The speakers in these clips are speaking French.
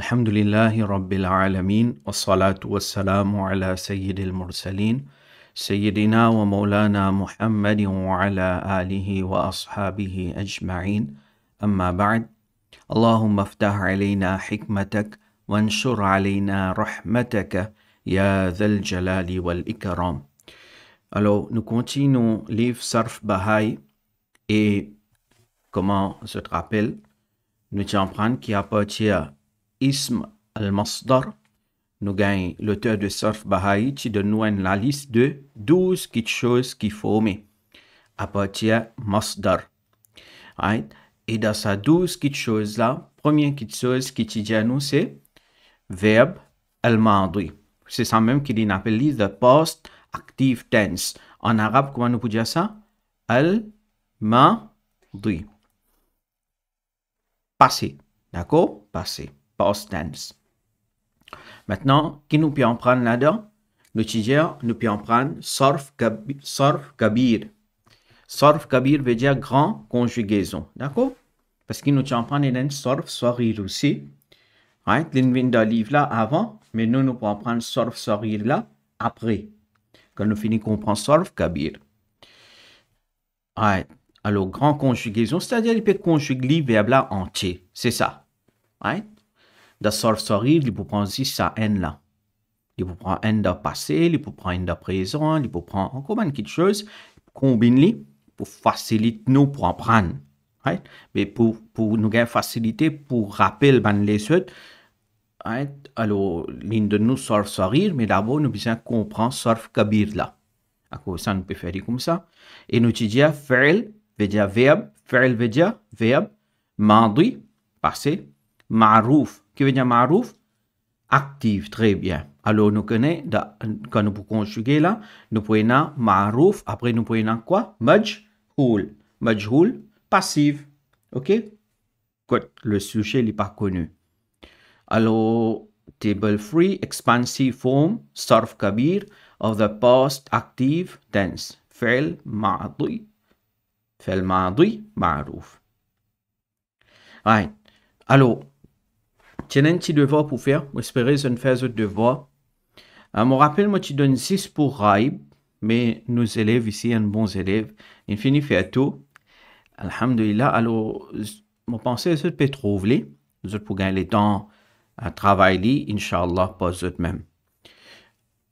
الحمد لله رب العالمين والصلاة والسلام على سيد المرسلين سيدنا ومولانا محمد وعلى آله وأصحابه أجمعين أما بعد اللهم افتح علينا حكمتك وانشر علينا رحمتك يا ذا الجلال والإكرام Alors, nous continuons livre Sarf Baha'i et comment on se rappelle, nous t'en prendre qui appartient ism al-Masdar, nous gagne l'auteur de Surf Bahaïti donne nous la liste de 12 petites choses qu'il faut aimer à partir Masdar. Et dans ces 12 petites choses-là, première petite chose qui à nous, c'est verbe al-Madri. C'est ça même qu'il appelle the past active tense. En arabe, comment nous pouvons dire ça? Al-Madri. Passer ». D'accord? Passer ». Past tense. Maintenant, qui nous peut en prendre là-dedans L'étudiant nous peut en prendre sorf, gabi, sorf kabir. Sorf kabir veut dire grand conjugaison. D'accord Parce qu'il nous peut en prendre une sorf sorir aussi. Right? L'invin livre là avant, mais nous, nous pouvons prendre sorf sorir là après. Quand nous finissons, on prend sorf kabir. Right. Alors, grand conjugaison, c'est-à-dire il peut conjuguer le verbe là entier. C'est ça. Right? de sourire il peut prendre sa haine-là. Il peut prendre haine de passé, il peut prendre haine de présent, il peut prendre encore une petite chose, combine les pour faciliter nous pour apprendre. Mais pour, pour nous faire faciliter, pour rappeler ben, les autres, alors l'une de nous sort sourire, mais d'abord nous besoin comprendre sort kabir là. À quoi ça nous peut faire comme ça? Et nous disons faire, veut verbe, faire veut verbe, mandri, passé, marouf, qui veut dire marouf, active, très bien. Alors, nous connaissons, quand nous pouvons conjuguer là, nous prenons marouf, après nous prenons quoi Majhoul. Majhoul, passive. OK le sujet n'est pas connu. Alors, table 3, expansive form, surf kabir of the past active tense. Fel ma'di. Fel ma'di, marouf. Right. Alors, j'ai un petit devoir pour faire. J'espère que faire ce devoir. Je euh, me rappelle moi, tu donne 6 pour Raib, mais nos élèves ici, un bon élève, il finit faire tout. Alhamdulillah, alors, mon pensée, c'est de trouver, nous pour gagner le temps à travailler, Inch'Allah, pas eux même.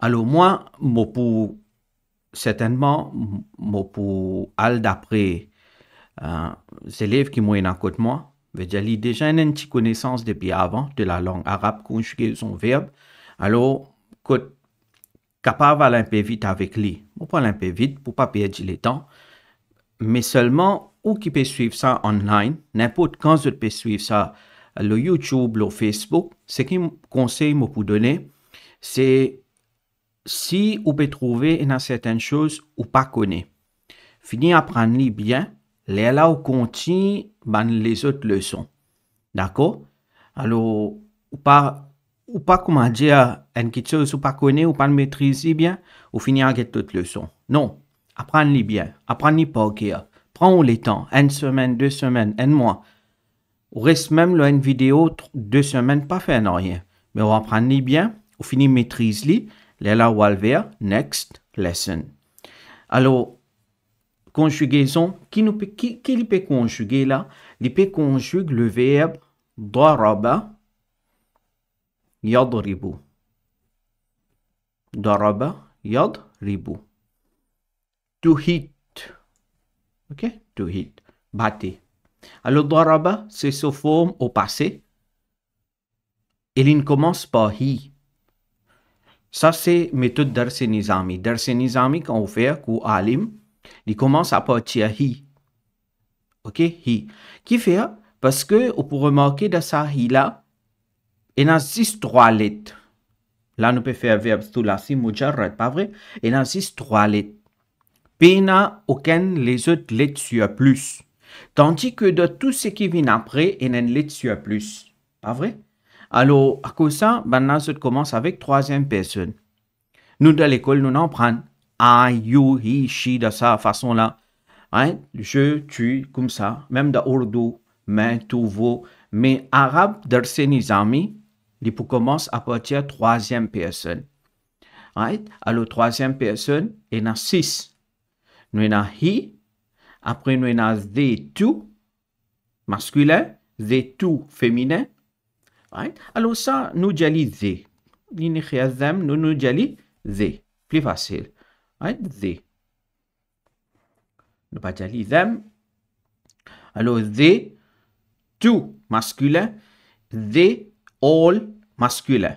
Alors, moi, moi, pour, certainement, moi, pour aller d'après, euh, les élèves qui m'ont à côté de moi, veut dire a déjà une petite connaissance depuis avant de la langue arabe conjugaison, son verbe. Alors, capable d'aller un peu vite avec lui, on pas aller un peu vite pour pas perdre le temps, mais seulement ou qui peut suivre ça online, n'importe quand je peut suivre ça, le YouTube, le Facebook, ce qui conseille me pour donner, c'est si vous pouvez trouver une certaine chose ou pas connaît, finir à prendre bien là où continue ben, les autres leçons. D'accord Alors, ou pas, ou pas comment dire, une chose ou pas connaît ou pas maîtriser bien, ou finir avec toute leçons. Non, apprenez les bien, apprenez les pas cœur. Prends le temps, une semaine, deux semaines, un mois. Ou reste même le une vidéo, deux semaines, pas faire rien. Mais on apprend bien, ou finissez, maîtrise-les, là on va vers next lesson. Alors, conjugaison qui, nous, qui, qui peut conjuguer là Il peut conjuguer le verbe daraba yadribu. Daraba yadribu. To hit. Ok To hit. Battre. Alors daraba, c'est sa forme au passé. Il ne commence par hi. Ça, c'est méthode d'Arsenizami. D'Arsenizami, on fait, qu'on alim, il commence à partir hi ». OK? hi. Qui fait? Parce que, on peut remarquer dans ça hi » là, il y a six trois lettres. Là, nous pouvons faire verbe tout la si mujarrad, pas vrai? Il y a six trois lettres. Puis, aucun les autres lettres sur plus. Tandis que de tout ce qui vient après, il y a une lettre sur plus. Pas vrai? Alors, à cause de ça, maintenant, ça commence avec troisième personne. Nous, dans l'école, nous n'en prenons you, she, de sa façon-là. Hein? Je tu, comme ça, même dans l'ordre, mais tout vaut. Mais arabe, les amis, il commence à partir troisième personne. Right? Alors, troisième personne, il y en a six. Nous en a après nous en a the masculin, They, féminin. Right? Alors, ça, nous jali the. they. nous nous dit Plus facile right? dire them. Alors, they, tout masculin, they, all masculin.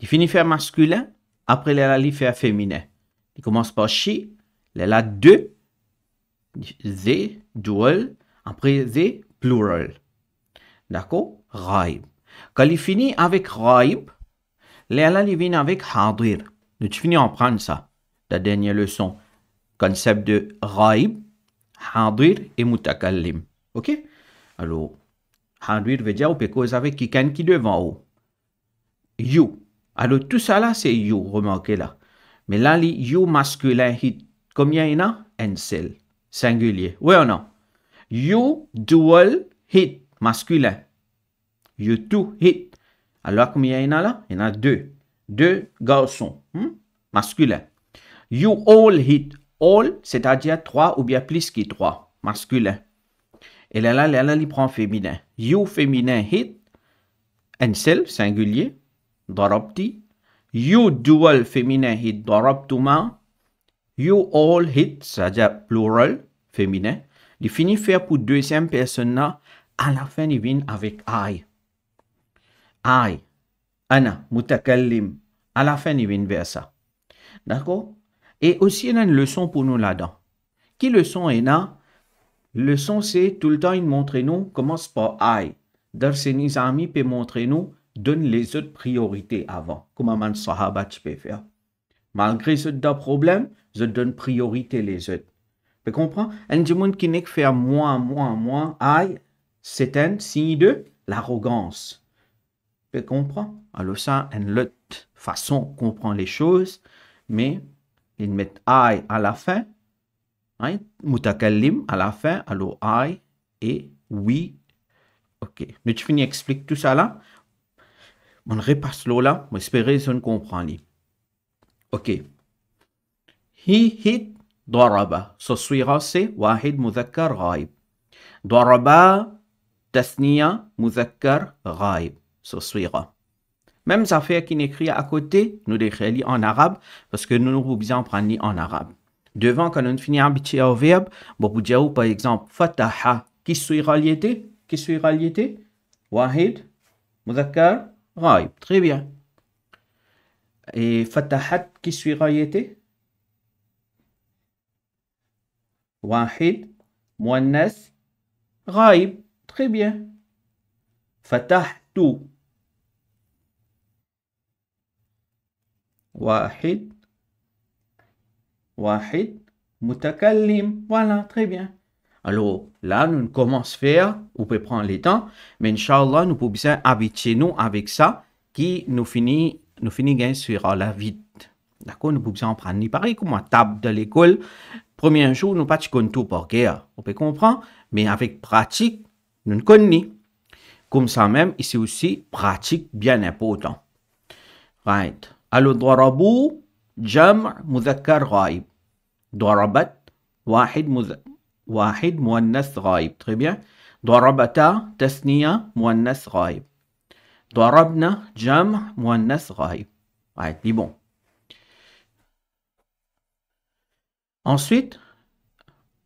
Il finit faire masculin, après les rallyes faire féminin. Il commence par she, les là deux, they, dual, après they, plural. D'accord? Raib. Quand il finit avec raib, les là, il vient avec hadir. Donc, tu finis en prendre ça la dernière leçon, concept de raib, hadir et mutakallim. OK Alors, hadir veut dire ou peut cause avec quelqu'un qui devant vous. You. Alors, tout ça là, c'est you, remarquez là. Mais là, les you masculin, combien il y en a Un singulier. Oui ou non You dual hit, masculin. You two hit. Alors, combien il y en a là Il y en a deux. Deux garçons, hmm? Masculin. You all hit all, c'est-à-dire trois ou bien plus que trois, masculin. Et là, là, là, là, il prend féminin. You féminin hit, and self, singulier, doropti. You dual féminin hit darabtuma. You all hit, c'est-à-dire plural, féminin. Il finit faire pour deuxième personne À la fin, il vient avec I. I. Anna, mutakallim. À la fin, il vient vers ça. D'accord et aussi, il y a une leçon pour nous là-dedans. Quelle leçon est là Leçon, c'est tout le temps, il montre nous, commence par I. Darsenis amis peut montrer nous, donne les autres priorités avant. Comment un sahaba peut faire Malgré ce problème, je donne priorité les autres. Tu comprends Un monde qui n'est que faire moins, moins, moins, I, c'est un signe de l'arrogance. Tu comprends Alors ça, une autre façon de comprendre les choses, mais ils I à la fin, hein, mutakallim à la fin, alors I et oui. Ok, mais tu finis explique tout ça là. On repasse l'eau là, on espérer si on comprend. Ok. He hit ضرب تصويرها سي واحد مذكر غايب ضرب تثنية مذكر غايب تصويرها Même affaires qui écrit à côté, nous les décrit en arabe, parce que nous nous bien prendre en arabe. Devant, quand on finit un au verbe, bon, par exemple, fataha, qui suis réalité, qui wahid, muzakkar, raib. Très bien. Et fatahat, qui suis réalité, wahid, MOUANNES raib. Très bien. Fatah TOUT Wahid. Wahid. Mutakallim. Voilà, très bien. Alors là, nous commençons à faire, on peut prendre le temps, mais Inch'Allah, nous pouvons bien habituer nous avec ça, qui nous finit, nous finit gain sur la vie. D'accord Nous pouvons bien prendre pareil comme à table de l'école. Premier jour, nous pas de tout par guerre. On peut comprendre, mais avec pratique, nous ne connaissons. Comme ça même, ici aussi, pratique bien important. Right. قالوا ضربوا جمع مذكر غائب ضربت واحد مذ... واحد مؤنث غائب طيب bien ضربتا تثنية مؤنث غائب ضربنا جمع مؤنث غائب ouais, dis بون ensuite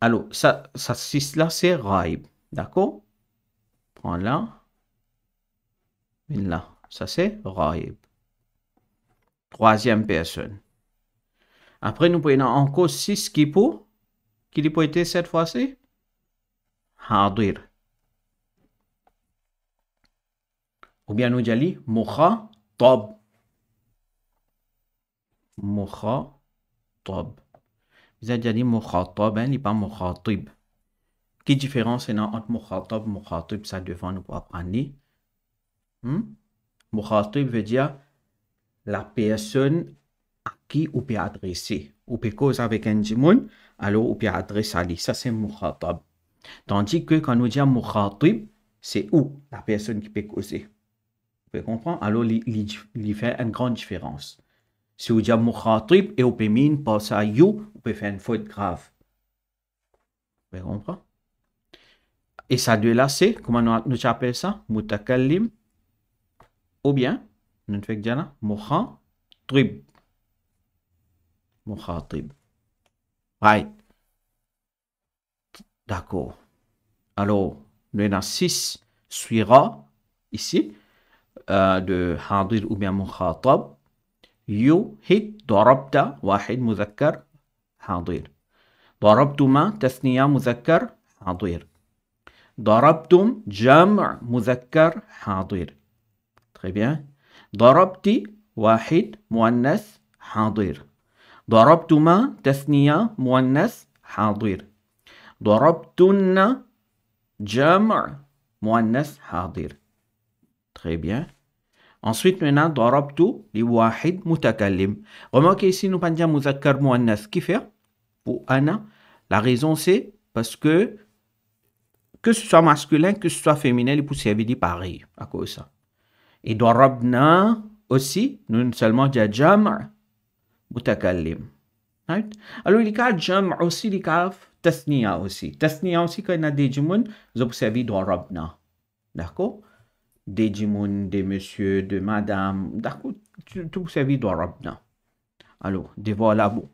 alors ça, ça 6 là c'est غائب d'accord prends là une là ça c'est غائب troisième personne. Après, nous prenons encore six qui pour, qui peut être cette fois-ci, hadir. Ou bien nous dit mukha tob. Mukha tob. Vous avez dit mukhatab, hein, il n'est pas mukhatib. Quelle différence est entre mukhatab et mukhatib, ça devant nous apprendre. Hmm? Mukhatib veut dire la personne à qui on peut adresser. On peut causer avec un monde, alors on peut adresser à lui. Ça, c'est mukhatab. Tandis que quand on dit mukhatib, c'est où la personne qui peut causer. Vous pouvez comprendre? Alors, il fait une grande différence. Si on dit mukhatib et on peut mine passer à « you, on peut faire une faute grave. Vous pouvez comprendre? Et ça de là, c'est, comment on, nous appelle ça? Mutakallim. Ou bien, نتفجنا مخاطب مخاطب هاي داكو الو لنا سيس سويغا ici euh, de او ou bien يو هيت ضربت واحد مذكر حاضر ضربتما تثنية مذكر حاضر ضربتم جمع مذكر حاضر très bien Darabti, wahid, mouannas, hadir. Darabtuma, tasnia, mouannas, hadir. Darabtunna, jam'a, mouannas, hadir. Très bien. Ensuite, maintenant, darabtu, li wahid, mutakalim. Remarquez ici, nous pendions de « mouannas. Qui Pour Anna. La raison, c'est parce que que ce soit masculin, que ce soit féminin, il peut servir pareil à cause ça. Et darabna aussi, non seulement il y a jam' mutakallim. Right? Alors il y a jam' aussi, il y a tasniya aussi. Tasniya aussi quand il y a des jimoun, vous observez darabna. D'accord Des jimoun, des monsieur », de madame, d'accord Tout observez darabna. Alors, devoirs là vous.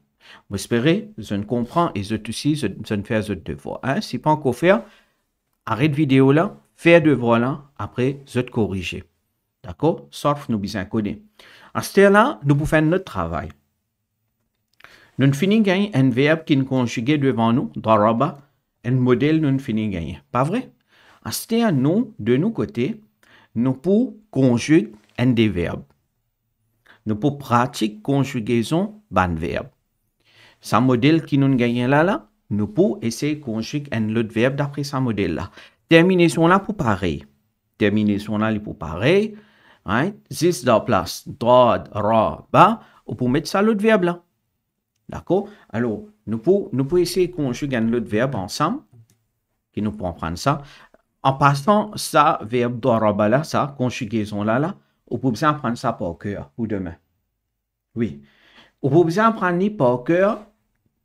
Vous espérez, je ne comprends et je aussi, je, je ne fais de devoirs. Hein? Si pas encore faire, arrête vidéo là, fais devoirs là, après je te corriger. D'accord Sauf nous bien coder. À ce là nous pouvons faire notre travail. Nous finissons un verbe qui nous conjugué devant nous, daraba, un modèle nous finissons. Pas vrai À ce nous, de nos côtés, nous pouvons conjuguer un des verbes. Nous pouvons pratiquer conjugaison ban verbe. Ce modèle qui nous gagne là, là, nous pouvons essayer de conjuguer un autre verbe d'après ce modèle là. Terminaison là pour pareil. Terminaison là pour pareil right? Zis, da place, droit, ra, bas, on peut mettre ça l'autre verbe là. D'accord Alors, nous pouvons, nous essayer de conjuguer l'autre verbe ensemble, qui nous prend prendre ça. En passant, ça, verbe bas là, ça, conjugaison là, là, on peut bien prendre ça par cœur Ou demain. Oui. On peut bien prendre ni par cœur,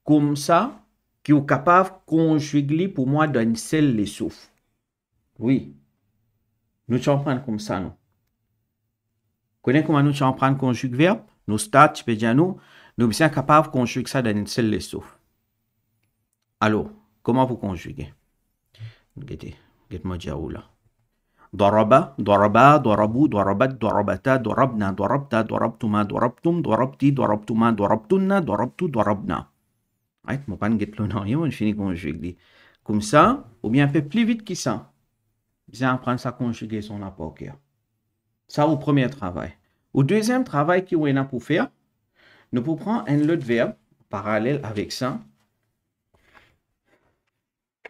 comme ça, qui est capable de conjuguer pour moi une seule les souffle. Oui. Nous prendre comme ça, non comment Konen vous comment vous pran nous verb, nou verbe, nous diyan nous, nous bisen kapav conjuguer ça dans sel vous Alo, koman vous vous Gete, gete mwen ou Doraba, doraba, dorabu, dorabat, dorabata, dorabna, dorabta, dorabtuma, dorabtum, dorabti, dorabtuma, dorabtunna, dorabtu, dorabna. Right, vous pan lona fini Comme ça, ou bien Vous plus vous Vous sa. ça, apprendre sa vous son apokir. Ça, au premier travail. Au deuxième travail qui est a pour faire, nous pouvons prendre un autre verbe parallèle avec ça.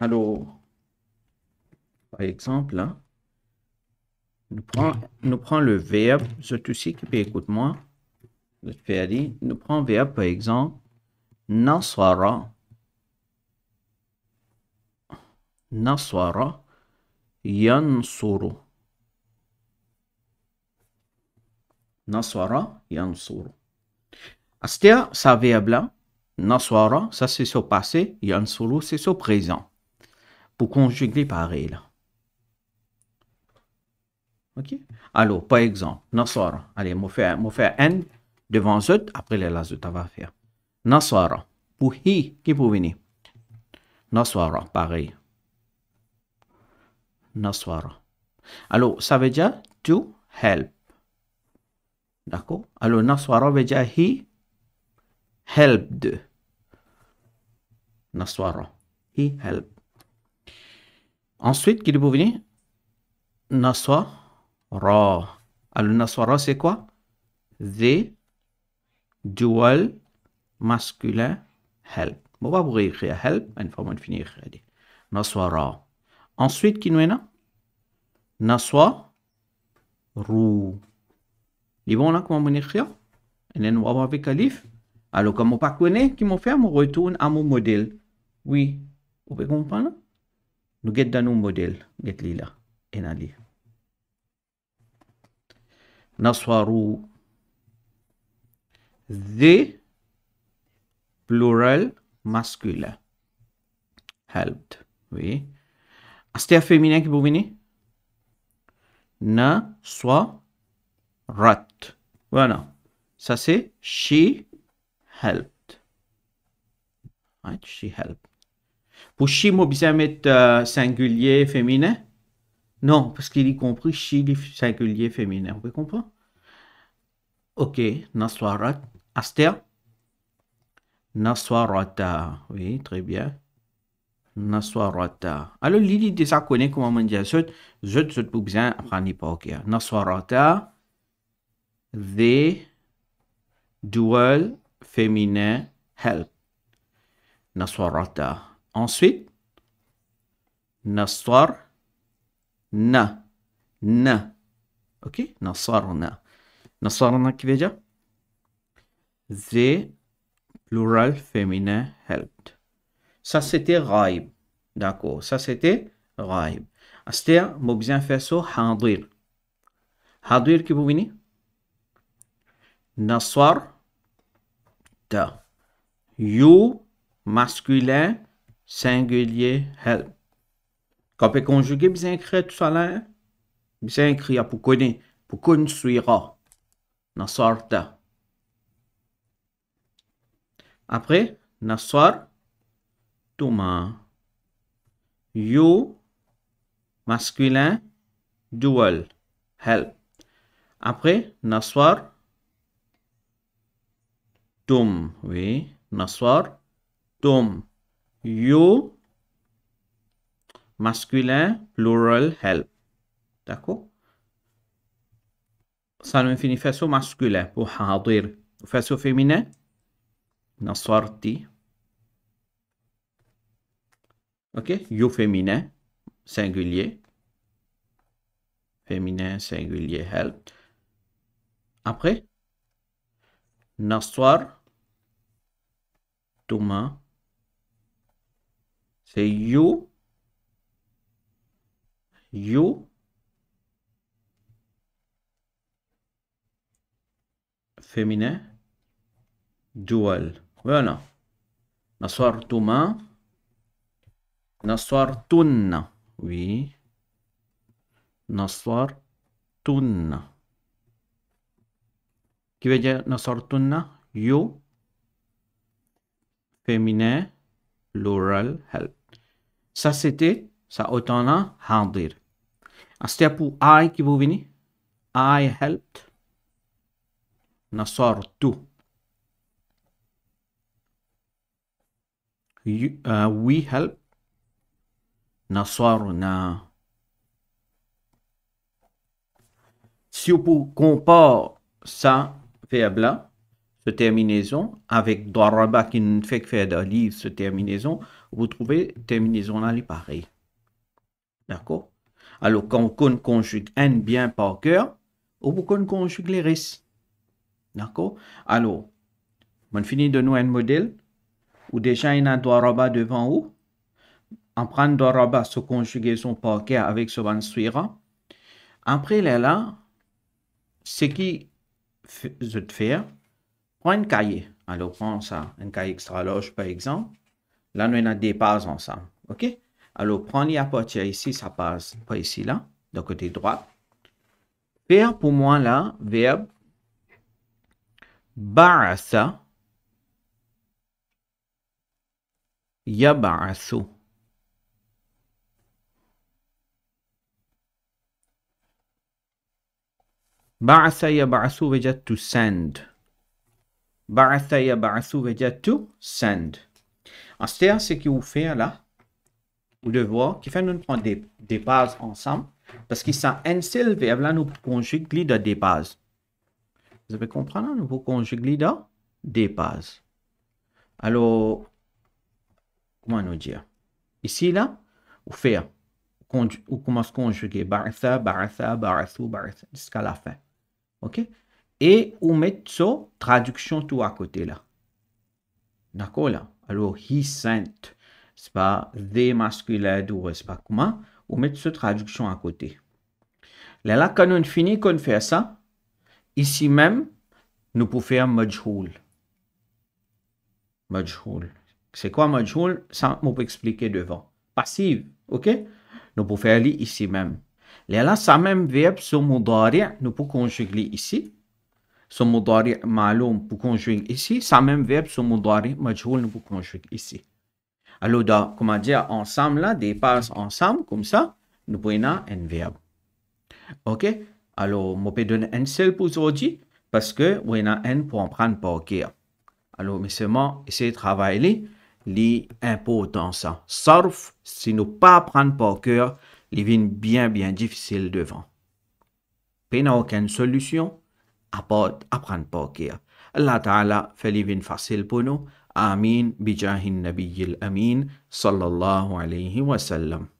Alors, par exemple, hein, nous prenons nous prend le verbe, je si qui écoute-moi, je nous prenons le verbe, par exemple, naswara Nasara yansuru. Naswara Yansuru. Astia, sa verbe-là, Naswara, ça c'est son passé, Yansuru, c'est son présent. Pour conjuguer pareil Ok? Alors, par exemple, Naswara. Allez, je vais faire N devant Z, après les Z, on va faire. Naswara. Pour qui qui peut venir? Naswara, pareil. Naswara. Alors, ça veut dire to help. D'accord Alors, Naswara veut he helped. Naswara. He helped. Ensuite, qui est venir ?« Naswara. Alors, Naswara, c'est quoi The dual masculin help. On va vous écrire help, une forme de finir. Naswara. Ensuite, qui nous est là Naswara. Li bon là comment mon écrire Nen wa avec Alif. Alors comme on pas connaît qui m'a fait, on retourne à mon modèle. Oui, vous pouvez comprendre Nous get dans nos modèles, get li là en ali. Naswaru the plural masculin helped. Oui. C'était féminin qui vous venez? Na rat. Voilà. Ça, c'est she helped. Right? She helped. Pour she, moi, bien mettre euh, singulier féminin. Non, parce qu'il y compris she, singulier féminin. Vous comprenez? Ok, Naswarat. Aster. Naswarata. Oui, très bien. Naswarata. Alors, l'idée déjà ça connaît comment on dit. Je vous besoin pas bien apprendre pas. Ok. Naswarata the dual féminin help. Naswarata. Ensuite, Naswar na. Na. Ok? Naswarna. Naswarna qui veut dire The plural féminin help. Ça c'était Raib. D'accord. Ça c'était Raib. bien faire ça. Hadir. Hadir qui vous venez? tu. You, masculin, singulier, help. on peut conjuguer, bien écrit tout ça là. Hein? Bien écrit pour connaître, pour construire. ta Après, naswar. Touma. You, masculin, dual, help. Après, Nassar Tom, oui, Naswar. Tom, you masculin plural help d'accord ça nous finit au masculin pour face au féminin ti. ok you féminin singulier féminin singulier help après naswar Tuma. C'est you. You. féminin dual. Voilà. Nasartuma. Nasartunna. Oui. Nasartunna. Qui veut dire Nasartunna? You. féminin plural help. Ça c'était ça autant otana handir. pour I qui vous venez? I helped. Nasartu. tu, uh, we help. na. Si vous compare ça faible terminaison, avec rabat qui ne fait que faire de livre, ce terminaison, vous trouvez terminaison dans les pareils. D'accord Alors, quand on conjugue N bien par cœur, ou vous conjugue les restes. D'accord Alors, on finit de nous un modèle où déjà il y a rabat devant vous. On prend rabat se conjugaison par cœur avec ce suira. Après, là, là, ce qui fait faire, Prends un cahier. Alors, prends ça, un cahier extra loge par exemple. Là, nous avons des pages ensemble. OK? Alors, prends-les à ici, ça passe pas ici, là, de côté droit. Faire pour moi, là, verbe barasa yabarasu. Barasa yabarasu veut dire to send veut dire « vejatu send. En c'est ce que vous fait là, devez voir, qui fait nous prendre des, des bases ensemble, parce qu'ils sont un seul verbe là, nous conjuguons de des bases. Vous avez compris, nous vous conjuguons de des bases. Alors, comment nous dire? Ici là, vous faites, vous commencez à conjuguer Baratha »,« Baratha »,« ba'athu, ba'atha, jusqu'à la fin. OK? et sa traduction tout à côté là. D'accord là Alors, he sent, c'est pas des masculins, ou c'est pas comment, sa traduction à côté. Là, là, quand on finit qu'on fait ça, ici même, nous pouvons faire majhoul. Majhoul. C'est quoi majhoul Ça, on peut expliquer devant. Passive, ok Nous pouvons faire ici même. Là, là, ça même verbe, sur mudari, nous pouvons conjuguer ici son mudari معلوم conjuguer ici, sa même verbe son mudari pour conjuguer ici. Alors, da, comment dire, ensemble là, des passes ensemble, comme ça, nous prenons un verbe. OK? Alors, je peux donner un seul pour aujourd'hui parce que nous avons un pour en prendre par cœur. Alors, mais seulement essayer de travailler les ça. Sauf si nous pas prendre par cœur, il viennent bien bien difficile devant. a aucune solution, أباد أبغان بوكيا الله تعالى فليبن فصل بنو آمين بجاه النبي الأمين صلى الله عليه وسلم